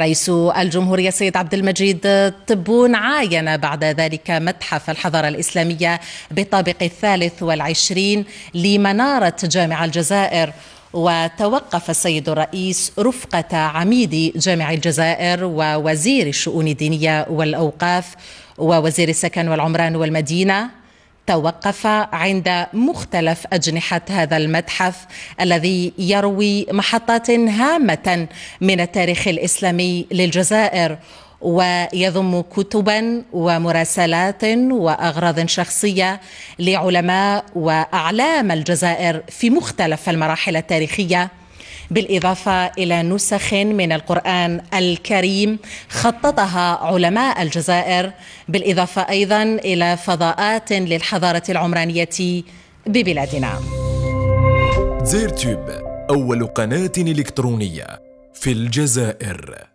رئيس الجمهورية السيد عبد المجيد طبون عاين بعد ذلك متحف الحضارة الإسلامية بالطابق الثالث والعشرين لمنارة جامع الجزائر وتوقف السيد الرئيس رفقة عميد جامع الجزائر ووزير الشؤون الدينية والأوقاف ووزير السكن والعمران والمدينة توقف عند مختلف أجنحة هذا المتحف الذي يروي محطات هامة من التاريخ الإسلامي للجزائر ويضم كتبا ومراسلات واغراض شخصيه لعلماء واعلام الجزائر في مختلف المراحل التاريخيه بالإضافة إلى نسخ من القرآن الكريم خططها علماء الجزائر بالإضافة أيضا إلى فضاءات للحضارة العمرانية ببلادنا زيرتوب أول قناة إلكترونية في الجزائر